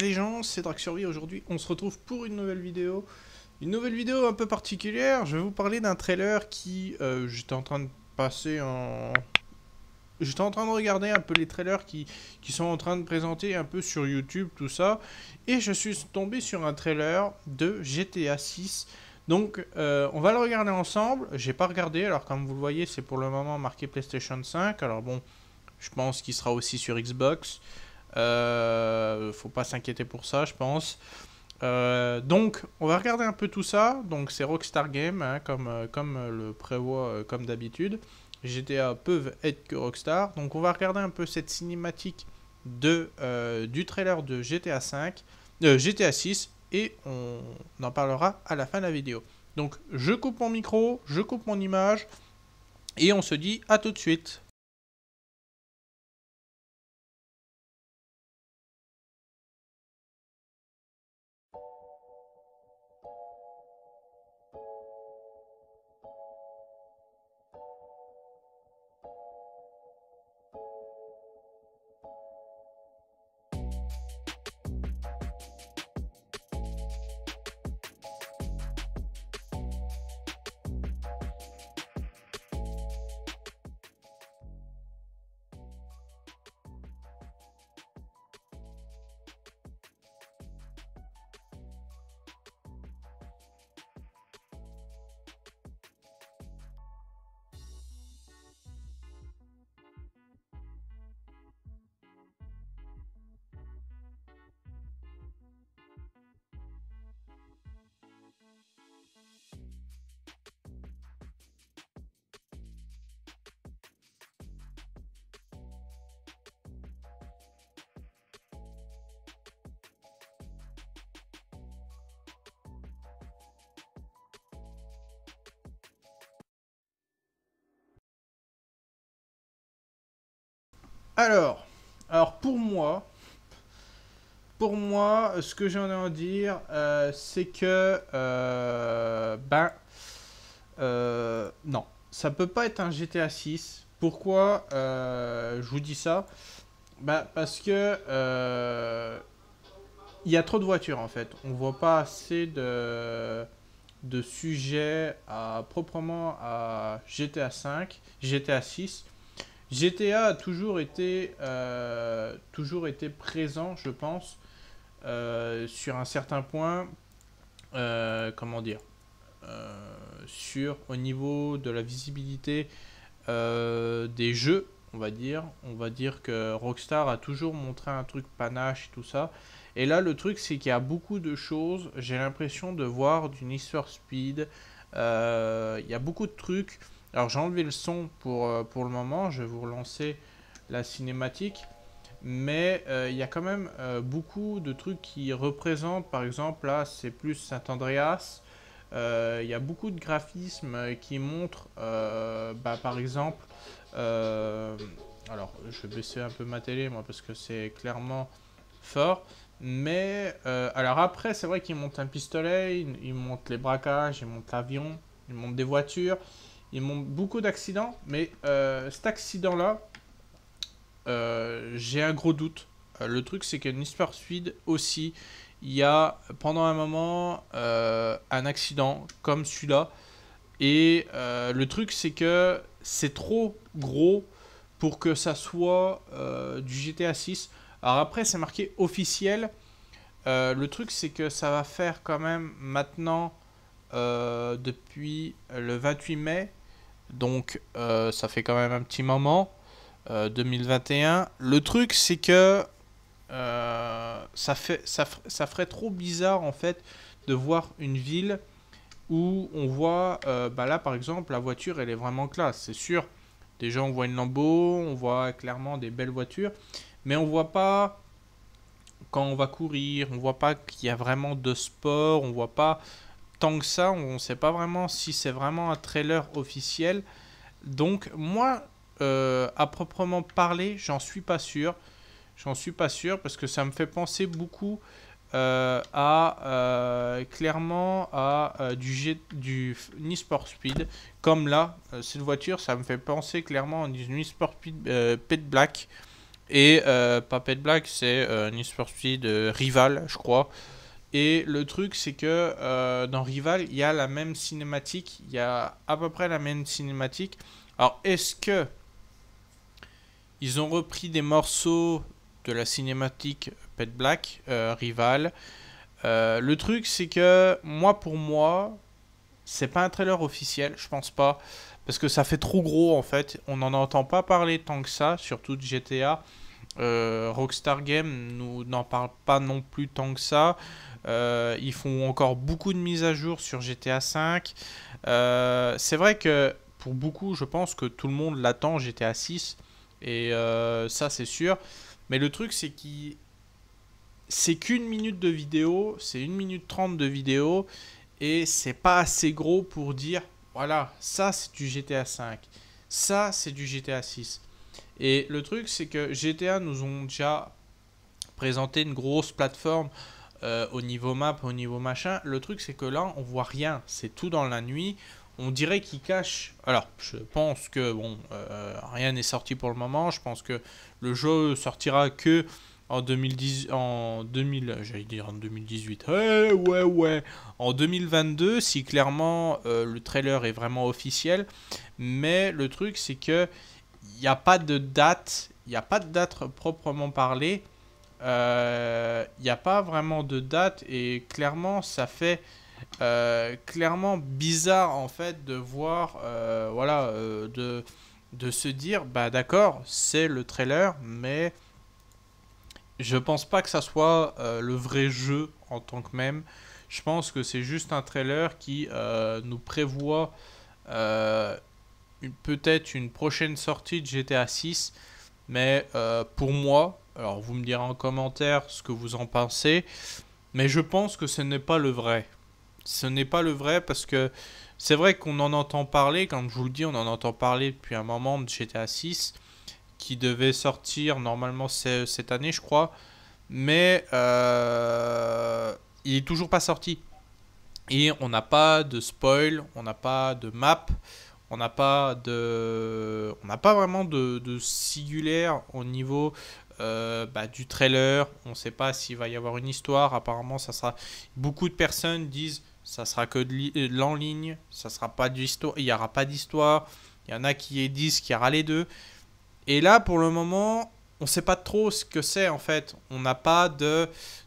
les gens, c'est Drag Survie aujourd'hui. On se retrouve pour une nouvelle vidéo. Une nouvelle vidéo un peu particulière. Je vais vous parler d'un trailer qui... Euh, j'étais en train de passer en... J'étais en train de regarder un peu les trailers qui, sont en train de présenter un peu sur YouTube, tout ça. Et je suis tombé sur un trailer de GTA 6. Donc, euh, on va le regarder ensemble. J'ai pas regardé, alors comme vous le voyez, c'est pour le moment marqué PlayStation 5. Alors bon, je pense qu'il sera aussi sur Xbox. Euh, faut pas s'inquiéter pour ça, je pense. Euh, donc, on va regarder un peu tout ça. Donc, c'est Rockstar Game, hein, comme, euh, comme le prévoit comme d'habitude. GTA peuvent être que Rockstar. Donc, on va regarder un peu cette cinématique de, du trailer de GTA 5, GTA 6, et on en parlera à la fin de la vidéo. Donc, je coupe mon micro, je coupe mon image, et on se dit à tout de suite. Alors, alors pour moi, pour moi, ce que j'en ai à dire, euh, c'est que, euh, ben, euh, non, ça peut pas être un GTA 6. Pourquoi je vous dis ça ben, parce que il y a trop de voitures en fait. On ne voit pas assez de sujets à proprement à GTA 5, GTA 6. GTA a toujours été, euh, toujours été présent, je pense, euh, sur un certain point, euh, comment dire, sur au niveau de la visibilité des jeux, on va dire. On va dire que Rockstar a toujours montré un truc panache et tout ça. Et là, le truc, c'est qu'il y a beaucoup de choses, j'ai l'impression de voir du histoire Speed, euh, il y a beaucoup de trucs. Alors j'ai enlevé le son pour, euh, pour le moment, je vais vous relancer la cinématique. Mais euh, il y a quand même beaucoup de trucs qui représentent, par exemple, là c'est plus Saint-Andreas. Il y a beaucoup de graphismes qui montrent, bah, par exemple, alors, je vais baisser un peu ma télé, moi, parce que c'est clairement fort. Mais euh, alors après, c'est vrai qu'ils monte un pistolet, il monte les braquages, il monte l'avion, ils monte des voitures, ils monte beaucoup d'accidents. Mais euh, cet accident-là, euh, j'ai un gros doute. le truc, c'est que Need for aussi, il y a pendant un moment un accident comme celui-là. Et le truc, c'est que c'est trop gros pour que ça soit du GTA 6. Alors après, c'est marqué officiel. Euh, le truc, c'est que ça va faire quand même maintenant, euh, depuis le 28 mai, donc euh, ça fait quand même un petit moment, 2021. Le truc, c'est que ça, fait, ça, ça, ferait trop bizarre, en fait, de voir une ville où on voit, bah là, par exemple, la voiture, elle est vraiment classe, c'est sûr. Déjà, on voit une lambeau, on voit clairement des belles voitures, mais on voit pas quand on va courir, on voit pas qu'il y a vraiment de sport, on voit pas tant que ça, on ne sait pas vraiment si c'est vraiment un trailer officiel. Donc moi, euh, à proprement parler, j'en suis pas sûr. J'en suis pas sûr parce que ça me fait penser beaucoup euh, à euh, euh, clairement à euh, du, du Nisport Speed. Comme là, euh, cette voiture, ça me fait penser clairement à Nisport Speed Pet Black. Et pas Pet Black, c'est Nisport Speed Rival, je crois. Et le truc, c'est que dans Rival, il y a la même cinématique. Il y a à peu près la même cinématique. Alors, est-ce que ils ont repris des morceaux de la cinématique Pet Black, Rival euh, le truc, c'est que moi, pour moi, c'est pas un trailer officiel, je pense pas. Parce que ça fait trop gros en fait. On n'en entend pas parler tant que ça, surtout de GTA. Euh, Rockstar Games nous n'en parle pas non plus tant que ça. Euh, ils font encore beaucoup de mises à jour sur GTA 5. c'est vrai que pour beaucoup, je pense que tout le monde l'attend GTA 6. Et ça, c'est sûr. Mais le truc, c'est qu'il c'est qu'une minute de vidéo, c'est une minute trente de vidéo, et c'est pas assez gros pour dire voilà, ça c'est du GTA V, ça c'est du GTA VI. Et le truc, c'est que GTA nous ont déjà présenté une grosse plateforme euh, au niveau map, au niveau machin. Le truc, c'est que là, on voit rien, c'est tout dans la nuit. On dirait qu'il cache... Alors, je pense que bon, euh, rien n'est sorti pour le moment. Je pense que le jeu sortira que en 2010, en 2000, j'allais dire en 2018, ouais ouais, en 2022, si clairement euh, le trailer est vraiment officiel, mais le truc c'est que il n'y a pas de date, il n'y a pas de date proprement parlée, il euh, n'y a pas vraiment de date et clairement ça fait euh, clairement bizarre en fait de voir, voilà, de, de se dire, bah d'accord, c'est le trailer, mais je pense pas que ça soit euh, le vrai jeu en tant que même. Je pense que c'est juste un trailer qui euh, nous prévoit euh, peut-être une prochaine sortie de GTA 6. Mais pour moi, alors vous me direz en commentaire ce que vous en pensez. Mais je pense que ce n'est pas le vrai. Ce n'est pas le vrai parce que c'est vrai qu'on en entend parler, comme je vous le dis, on en entend parler depuis un moment de GTA 6 qui devait sortir normalement cette année, je crois. Mais euh, il est toujours pas sorti. Et on n'a pas de spoil, on n'a pas de map, on n'a pas de, on n'a pas vraiment de, de, au niveau euh, bah, du trailer. On sait pas s'il va y avoir une histoire. Apparemment, ça sera. Beaucoup de personnes disent ça sera que de euh, l'en ligne, ça sera pas d'histoire, il n'y aura pas d'histoire. Il y en a qui disent qu'il y aura les deux. Et là, pour le moment, on ne sait pas trop ce que c'est en fait. On n'a pas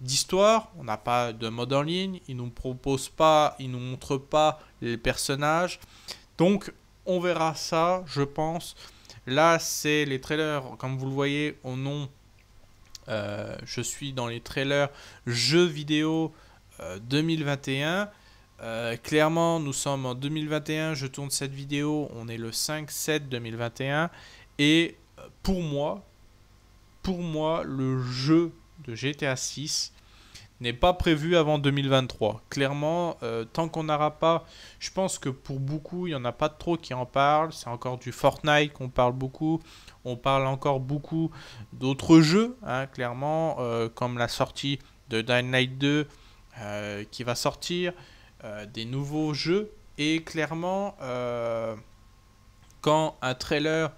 d'histoire, on n'a pas de mode en ligne, ils ne nous proposent pas, ils ne nous montrent pas les personnages. Donc, on verra ça, je pense. Là, c'est les trailers, comme vous le voyez, au nom. Euh, je suis dans les trailers jeux vidéo 2021. Euh, euh, clairement, nous sommes en 2021. Je tourne cette vidéo. On est le 5-7-2021. Et euh, pour moi, pour moi, le jeu de GTA 6 n'est pas prévu avant 2023. Clairement, euh, tant qu'on n'aura pas, je pense que pour beaucoup, il n'y en a pas trop qui en parlent. C'est encore du Fortnite qu'on parle beaucoup. On parle encore beaucoup d'autres jeux, hein, clairement, euh, comme la sortie de Dying Light 2 qui va sortir, des nouveaux jeux. Et clairement, quand un trailer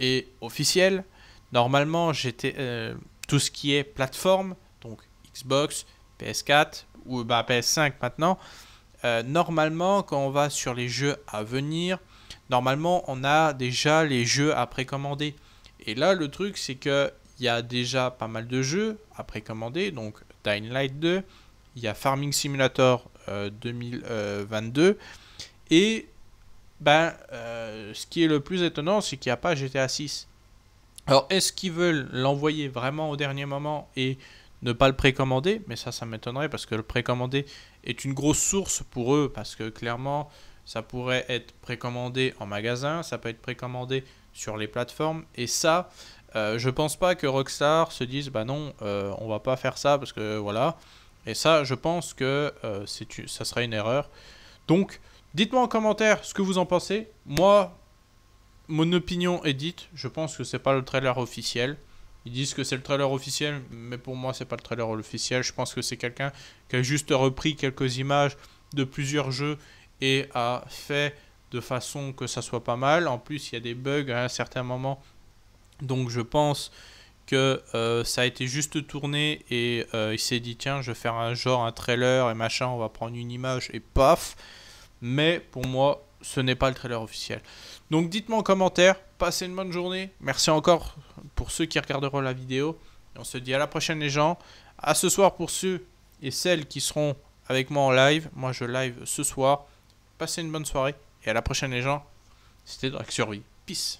et officiel. Normalement, j'étais euh, tout ce qui est plateforme, donc Xbox, PS4 ou bah, PS5 maintenant. Euh, normalement, quand on va sur les jeux à venir, normalement, on a déjà les jeux à précommander. Et là, le truc, c'est que il y a déjà pas mal de jeux à précommander, donc Dying Light 2, il y a Farming Simulator 2022, euh, et ben, euh, ce qui est le plus étonnant, c'est qu'il n'y a pas GTA 6. Alors, est-ce qu'ils veulent l'envoyer vraiment au dernier moment et ne pas le précommander Mais ça, ça m'étonnerait parce que le précommander est une grosse source pour eux parce que clairement, ça pourrait être précommandé en magasin, ça peut être précommandé sur les plateformes et ça, euh, je pense pas que Rockstar se dise bah non, euh, on va pas faire ça parce que voilà. Et ça, je pense que ça serait une erreur. Donc, Dites-moi en commentaire ce que vous en pensez. Moi, mon opinion est dite. Je pense que c'est pas le trailer officiel. Ils disent que c'est le trailer officiel, mais pour moi, c'est pas le trailer officiel. Je pense que c'est quelqu'un qui a juste repris quelques images de plusieurs jeux et a fait de façon que ça soit pas mal. En plus, il y a des bugs à un certain moment. Donc, je pense que euh, ça a été juste tourné et euh, il s'est dit tiens, je vais faire un genre, un trailer et machin, on va prendre une image et paf mais pour moi, ce n'est pas le trailer officiel. Donc dites-moi en commentaire, passez une bonne journée, merci encore pour ceux qui regarderont la vidéo, et on se dit à la prochaine les gens, à ce soir pour ceux et celles qui seront avec moi en live, moi je live ce soir, passez une bonne soirée, et à la prochaine les gens, c'était Drake Survie, peace